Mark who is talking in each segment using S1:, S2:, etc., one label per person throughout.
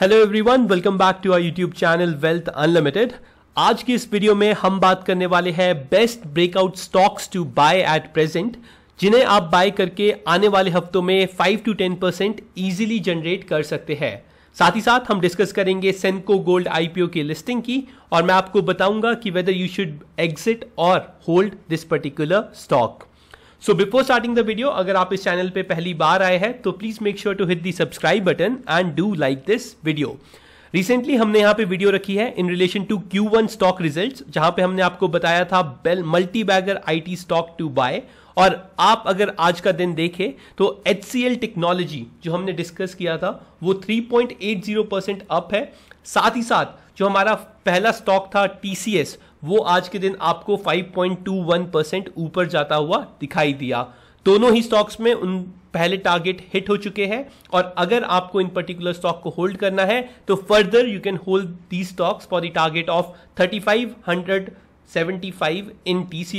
S1: Hello everyone welcome back to our YouTube channel wealth unlimited आज की इस video में हम बात करने वाले हैं best breakout stocks to buy at present जिन्हें आप बाय करके आने वाले हफ्तों में 5 टू 10 परसेंट ईजिली जनरेट कर सकते हैं साथ ही साथ हम डिस्कस करेंगे सेंको गोल्ड आईपीओ की लिस्टिंग की और मैं आपको बताऊंगा कि वेदर यू शुड एग्जिट और hold this particular stock so before starting the video अगर आप इस चैनल पे पहली बार आए हैं तो please make sure to hit the subscribe button and do like this video recently हमने यहाँ पे वीडियो रखी है in relation to Q one stock result जहां पे हमने आपको बताया था BEL multibagger AI stock to buy और आप अगर आज का दिन देखें तो एच सी एल टेक्नोलॉजी जो हमने डिस्कस किया था वो 3.80 परसेंट अप है साथ ही साथ जो हमारा पहला स्टॉक था टी वो आज के दिन आपको 5.21 परसेंट ऊपर जाता हुआ दिखाई दिया दोनों ही स्टॉक्स में उन पहले टारगेट हिट हो चुके हैं और अगर आपको इन पर्टिकुलर स्टॉक को होल्ड करना है तो further you can hold the stocks for the target of five in S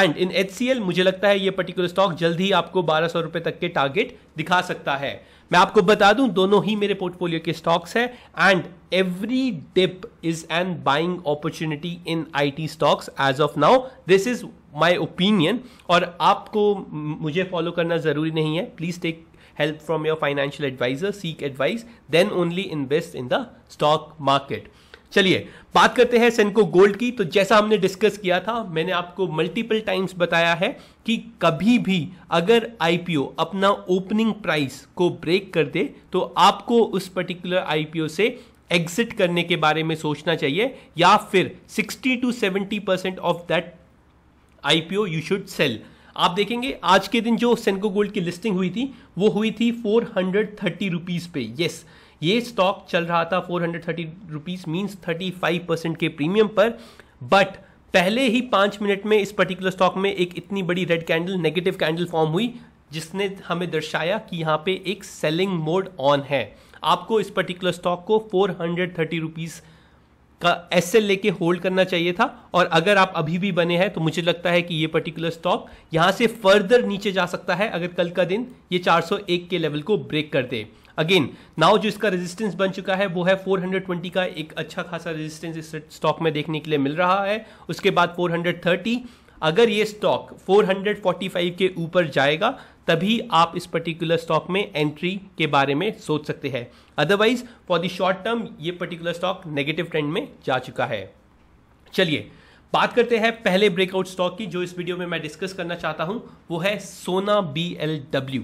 S1: and in L मुझे लगता है ये पर्टिकुलर स्टॉक जल्द ही आपको बारह सौ रुपए तक के टारगेट दिखा सकता है मैं आपको बता दूं दोनों ही मेरे पोर्टफोलियो के स्टॉक्स हैं and every dip is an buying opportunity in IT stocks as of now this is my opinion और आपको मुझे फॉलो करना जरूरी नहीं है please take help from your financial advisor seek advice then only invest in the stock market चलिए बात करते हैं सेनको गोल्ड की तो जैसा हमने डिस्कस किया था मैंने आपको मल्टीपल टाइम्स बताया है कि कभी भी अगर आईपीओ अपना ओपनिंग प्राइस को ब्रेक कर दे तो आपको उस पर्टिकुलर आईपीओ से एग्जिट करने के बारे में सोचना चाहिए या फिर 60 to 70 percent of that IPO you should sell आप देखेंगे आज के दिन जो सेंको गोल्ड की लिस्टिंग हुई थी वो हुई थी फोर हंड्रेड थर्टी रुपीज़ पे येस ये स्टॉक चल रहा था four hundred thirty rupees means thirty five percent के प्रीमियम पर बट पहले ही पांच मिनट में इस पर्टिकुलर स्टॉक में एक इतनी बड़ी red candle negative candle form हुई जिसने हमें दर्शाया कि यहाँ पे एक सेलिंग मोड ऑन है आपको इस पर्टिकुलर स्टॉक को फोर हंड्रेड थर्टी रुपीज़ का एस एल लेके होल्ड करना चाहिए था और अगर आप अभी भी बने हैं तो मुझे लगता है कि ये पर्टिकुलर स्टॉक यहाँ से फर्दर नीचे जा सकता है अगर कल का दिन ये 401 के लेवल को ब्रेक कर दे अगेन नाउ जो इसका रेजिस्टेंस बन चुका है वो है 420 का एक अच्छा खासा रेजिस्टेंस इस स्टॉक में देखने के लिए मिल रहा है उसके बाद 430 अगर ये स्टॉक 445 के ऊपर जाएगा तभी आप इस पर्टिकुलर स्टॉक में एंट्री के बारे में सोच सकते हैं otherwise for the short term ये पर्टिकुलर स्टॉक नेगेटिव ट्रेंड में जा चुका है चलिए बात करते हैं पहले ब्रेकआउट स्टॉक की जो इस वीडियो में मैं डिस्कस करना चाहता हूं वो है Sona B L W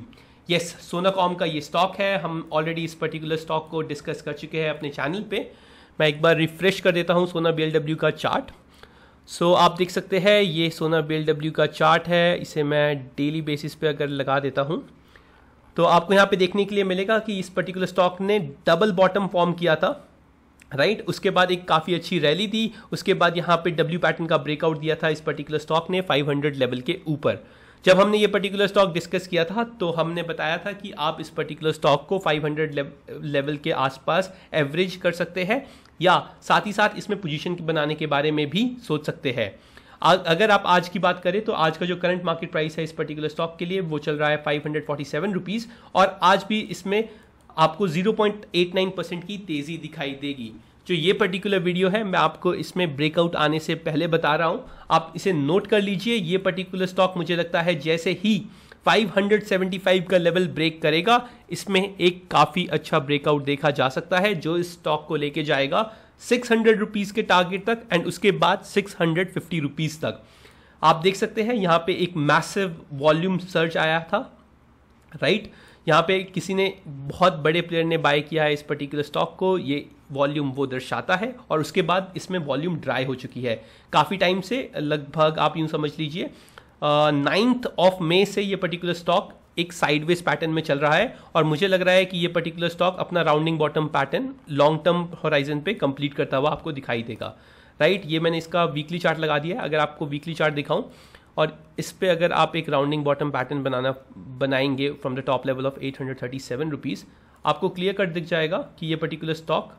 S1: yes Sona com का ये स्टॉक है हम ऑलरेडी इस पर्टिकुलर स्टॉक को डिस्कस कर चुके हैं अपने चैनल पे मैं एक बार रिफ्रेश कर देता हूं सोना बी एल डब्ल्यू का चार्ट सो so, आप देख सकते हैं ये सोना बी डब्ल्यू का चार्ट है इसे मैं डेली बेसिस पे अगर लगा देता हूँ तो आपको यहाँ पे देखने के लिए मिलेगा कि इस पर्टिकुलर स्टॉक ने डबल बॉटम फॉर्म किया था राइट right? उसके बाद एक काफ़ी अच्छी रैली थी उसके बाद यहाँ पे डब्ल्यू पैटर्न का ब्रेकआउट दिया था इस पर्टिकुलर स्टॉक ने 500 लेवल के ऊपर जब हमने ये पर्टिकुलर स्टॉक डिस्कस किया था तो हमने बताया था कि आप इस पर्टिकुलर स्टॉक को 500 लेवल के आसपास एवरेज कर सकते हैं या साथ ही साथ इसमें पोजीशन बनाने के बारे में भी सोच सकते हैं अगर आप आज की बात करें तो आज का जो करंट मार्केट प्राइस है इस पर्टिकुलर स्टॉक के लिए वो चल रहा है five hundred forty seven rupees और आज भी इसमें आपको zero point eight nine percent की तेज़ी दिखाई देगी जो ये पर्टिकुलर वीडियो है मैं आपको इसमें ब्रेकआउट आने से पहले बता रहा हूं आप इसे नोट कर लीजिए ये पर्टिकुलर स्टॉक मुझे लगता है जैसे ही 575 का लेवल ब्रेक करेगा इसमें एक काफ़ी अच्छा ब्रेकआउट देखा जा सकता है जो इस स्टॉक को लेके जाएगा सिक्स हंड्रेड रुपीज़ के टारगेट तक एंड उसके बाद सिक्स हंड्रेड फिफ्टी रुपीज़ तक आप देख सकते हैं यहाँ पे एक मैसिव वॉल्यूम सर्च आया था राइट यहाँ पे किसी ने बहुत बड़े प्लेयर ने बाय किया है इस पर्टिकुलर स्टॉक को ये वॉल्यूम वो दर्शाता है और उसके बाद इसमें वॉल्यूम ड्राई हो चुकी है काफ़ी टाइम से लगभग आप यूँ समझ लीजिए नाइन्थ ऑफ मे से ये पर्टिकुलर स्टॉक एक साइडवेज पैटर्न में चल रहा है और मुझे लग रहा है कि ये पर्टिकुलर स्टॉक अपना rounding bottom pattern long term horizon पे कंप्लीट करता हुआ आपको दिखाई देगा राइट ये मैंने इसका वीकली चार्ट लगा दिया है अगर आपको वीकली चार्ट दिखाऊं और इस पर अगर आप एक राउंडिंग बॉटम पैटर्न बनाना बनाएंगे from the top level of eight hundred thirty seven rupees आपको क्लियर कट दिख जाएगा कि ये पर्टिकुलर स्टॉक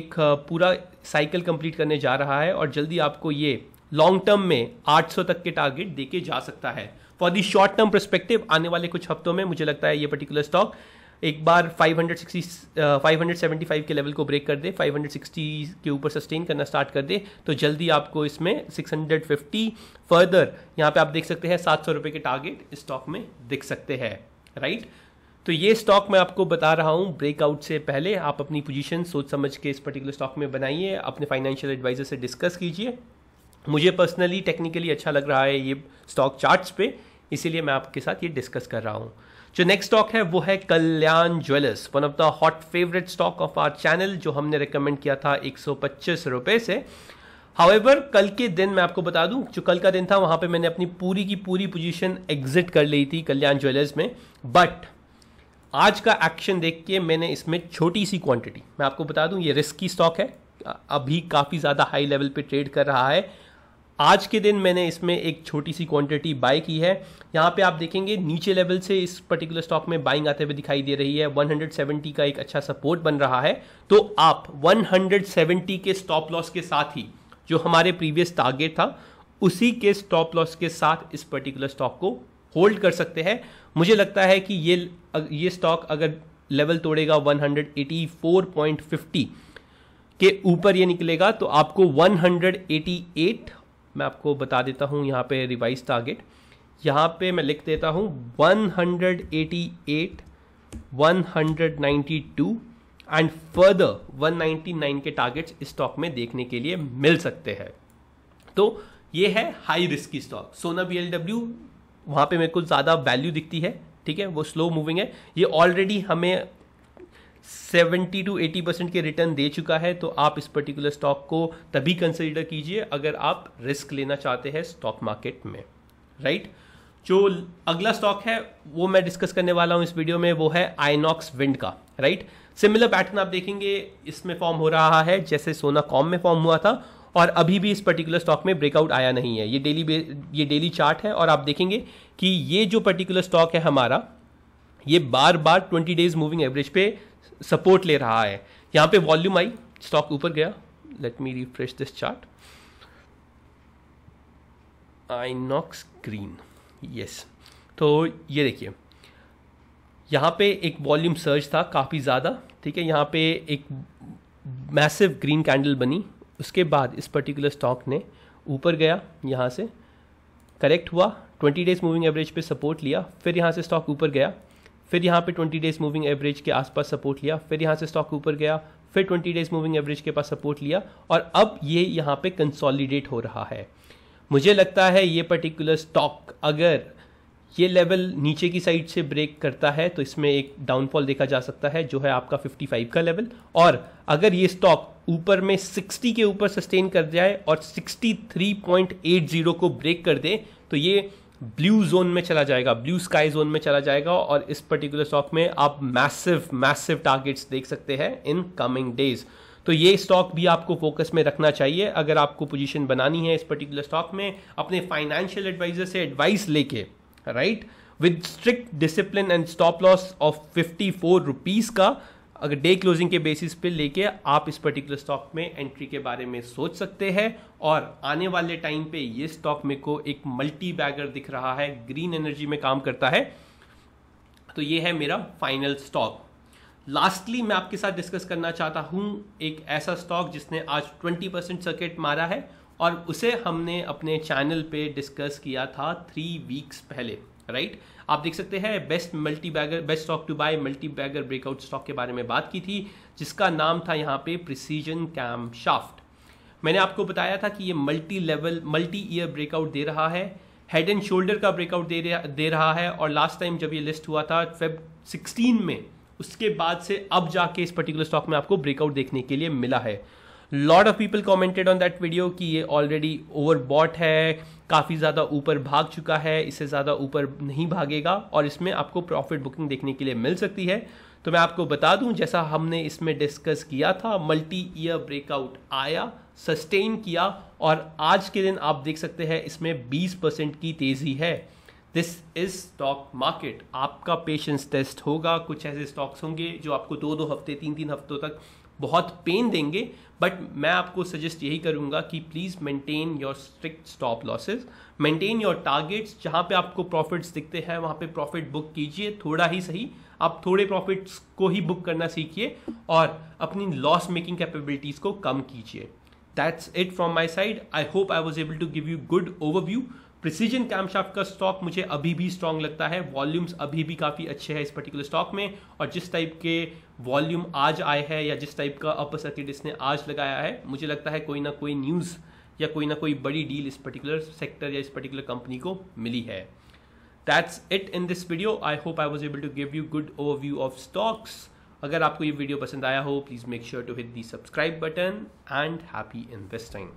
S1: एक पूरा साइकिल कंप्लीट करने जा रहा है और जल्दी आपको ये लॉन्ग टर्म में 800 तक के टारगेट देके जा सकता है for the short term perspective आने वाले कुछ हफ्तों में मुझे लगता है ये पर्टिकुलर स्टॉक एक बार 560 575 के लेवल को ब्रेक कर दे 560 के ऊपर सस्टेन करना स्टार्ट कर दे तो जल्दी आपको इसमें 650 फर्दर यहाँ पे आप देख सकते हैं सात सौ के टारगेट स्टॉक में दिख सकते हैं राइट तो ये स्टॉक मैं आपको बता रहा हूँ ब्रेकआउट से पहले आप अपनी पोजीशन सोच समझ के इस पर्टिकुलर स्टॉक में बनाइए अपने फाइनेंशियल एडवाइजर से डिस्कस कीजिए मुझे पर्सनली टेक्निकली अच्छा लग रहा है ये स्टॉक चार्ट्स पे इसीलिए मैं आपके साथ ये डिस्कस कर रहा हूँ जो नेक्स्ट स्टॉक है वो है Kalyan jewellers one of the hot favourite stock of our channel जो हमने रिकमेंड किया था एक सौ से हाउएवर कल के दिन मैं आपको बता दूं जो कल का दिन था वहां पे मैंने अपनी पूरी की पूरी पोजीशन एग्जिट कर ली थी कल्याण ज्वेलर्स में बट आज का एक्शन देख के मैंने इसमें छोटी सी क्वांटिटी मैं आपको बता दूं ये रिस्की स्टॉक है अभी काफ़ी ज़्यादा हाई लेवल पे ट्रेड कर रहा है आज के दिन मैंने इसमें एक छोटी सी क्वांटिटी बाय की है यहाँ पे आप देखेंगे नीचे लेवल से इस पर्टिकुलर स्टॉक में बाइंग आते हुए दिखाई दे रही है 170 का एक अच्छा सपोर्ट बन रहा है तो आप 170 के स्टॉप लॉस के साथ ही जो हमारे प्रीवियस टारगेट था उसी के स्टॉप लॉस के साथ इस पर्टिकुलर स्टॉक को होल्ड कर सकते हैं मुझे लगता है कि ये ये स्टॉक अगर लेवल तोड़ेगा 184.50 के ऊपर ये निकलेगा तो आपको 188 मैं आपको बता देता हूँ यहाँ पे रिवाइज टारगेट यहाँ पे मैं लिख देता हूँ 188, 192 एंड फर्दर 199 के टारगेट्स स्टॉक में देखने के लिए मिल सकते हैं तो ये है हाई रिस्क की स्टॉक सोना बी एलडब्ल्यू वहाँ पर मेरे को ज़्यादा वैल्यू दिखती है ठीक है वो स्लो मूविंग है ये ऑलरेडी हमें सेवेंटी टू एटी परसेंट के रिटर्न दे चुका है तो आप इस पर्टिकुलर स्टॉक को तभी कंसिडर कीजिए अगर आप रिस्क लेना चाहते हैं स्टॉक मार्केट में राइट right? जो अगला स्टॉक है वो मैं डिस्कस करने वाला हूँ इस वीडियो में वो है आइनॉक्स विंड का राइट सिमिलर पैटर्न आप देखेंगे इसमें फॉर्म हो रहा है जैसे सोना कॉम में फॉर्म हुआ था और अभी भी इस पर्टिकुलर स्टॉक में ब्रेकआउट आया नहीं है ये डेली ये डेली चार्ट है और आप देखेंगे कि ये जो पर्टिकुलर स्टॉक है हमारा ये बार बार ट्वेंटी डेज मूविंग एवरेज पे सपोर्ट ले रहा है यहाँ पे वॉल्यूम आई स्टॉक ऊपर गया let me refresh this chart Inox green yes तो ये देखिए यहाँ पे एक वॉल्यूम सर्ज था काफ़ी ज़्यादा ठीक है यहाँ पे एक मैसिव ग्रीन कैंडल बनी उसके बाद इस पर्टिकुलर स्टॉक ने ऊपर गया यहाँ से करेक्ट हुआ 20 डेज मूविंग एवरेज पे सपोर्ट लिया फिर यहाँ से स्टॉक ऊपर गया फिर यहाँ पे 20 डेज मूविंग एवरेज के आसपास सपोर्ट लिया फिर यहाँ से स्टॉक ऊपर गया फिर 20 डेज मूविंग एवरेज के पास सपोर्ट लिया और अब ये यहाँ पे कंसोलिडेट हो रहा है मुझे लगता है ये पर्टिकुलर स्टॉक अगर ये लेवल नीचे की साइड से ब्रेक करता है तो इसमें एक डाउनफॉल देखा जा सकता है जो है आपका 55 का लेवल और अगर ये स्टॉक ऊपर में 60 के ऊपर सस्टेन कर जाए और 63.80 को ब्रेक कर दे तो ये ब्लू जोन में चला जाएगा ब्लू स्काई जोन में चला जाएगा और इस पर्टिकुलर स्टॉक में आप मैसिव मैसिव टारगेट्स देख सकते हैं इन कमिंग डेज तो ये स्टॉक भी आपको फोकस में रखना चाहिए अगर आपको पोजीशन बनानी है इस पर्टिकुलर स्टॉक में अपने फाइनेंशियल एडवाइजर से एडवाइस लेके right with strict discipline and stop loss of fifty four rupees का अगर डे क्लोजिंग के बेसिस पे लेके आप इस पर्टिकुलर स्टॉक में एंट्री के बारे में सोच सकते हैं और आने वाले टाइम पे ये स्टॉक मेरे को एक मल्टी बैगर दिख रहा है ग्रीन एनर्जी में काम करता है तो ये है मेरा फाइनल स्टॉक लास्टली मैं आपके साथ डिस्कस करना चाहता हूँ एक ऐसा स्टॉक जिसने आज 20 परसेंट सर्किट मारा है और उसे हमने अपने चैनल पे डिस्कस किया था थ्री वीक्स पहले राइट आप देख सकते हैं best multibagger best stock to buy multibagger breakout stock के बारे में बात की थी जिसका नाम था यहाँ पे प्रिसीजन कैम शाफ्ट मैंने आपको बताया था कि ये multi level multi year breakout दे रहा है हेड एंड शोल्डर का ब्रेकआउट दे रहा दे रहा है और लास्ट टाइम जब ये लिस्ट हुआ था फेब सिक्सटीन में उसके बाद से अब जाके इस पर्टिकुलर स्टॉक में आपको ब्रेकआउट देखने के लिए मिला है lot of people commented on that video कि ये ऑलरेडी ओवरबॉट है काफ़ी ज़्यादा ऊपर भाग चुका है इससे ज़्यादा ऊपर नहीं भागेगा और इसमें आपको प्रॉफिट बुकिंग देखने के लिए मिल सकती है तो मैं आपको बता दूं जैसा हमने इसमें डिस्कस किया था मल्टी ईयर ब्रेकआउट आया सस्टेन किया और आज के दिन आप देख सकते हैं इसमें 20 परसेंट की तेज़ी है दिस इज स्टॉक मार्केट आपका पेशेंस टेस्ट होगा कुछ ऐसे स्टॉक्स होंगे जो आपको दो दो हफ्ते तीन तीन हफ्तों तक बहुत पेन देंगे बट मैं आपको सजेस्ट यही करूंगा कि please maintain your strict stop losses maintain your targets जहां पे आपको प्रॉफिट्स दिखते हैं वहां पे प्रॉफिट बुक कीजिए थोड़ा ही सही आप थोड़े प्रॉफिट्स को ही बुक करना सीखिए और अपनी लॉस मेकिंग कैपेबिलिटीज़ को कम कीजिए that's it from my side I hope I was able to give you good overview Precision Camshaft का स्टॉक मुझे अभी भी स्ट्रांग लगता है वॉल्यूम्स अभी भी काफ़ी अच्छे हैं इस पर्टिकुलर स्टॉक में और जिस टाइप के वॉल्यूम आज आए हैं या जिस टाइप का अपर सर्किट इसने आज लगाया है मुझे लगता है कोई ना कोई न्यूज़ या कोई ना कोई बड़ी डील इस पर्टिकुलर सेक्टर या इस पर्टिकुलर कंपनी को मिली है that's it in this video I hope I was able to give you good overview of stocks अगर आपको ये वीडियो पसंद आया हो please make sure to hit the subscribe button and happy investing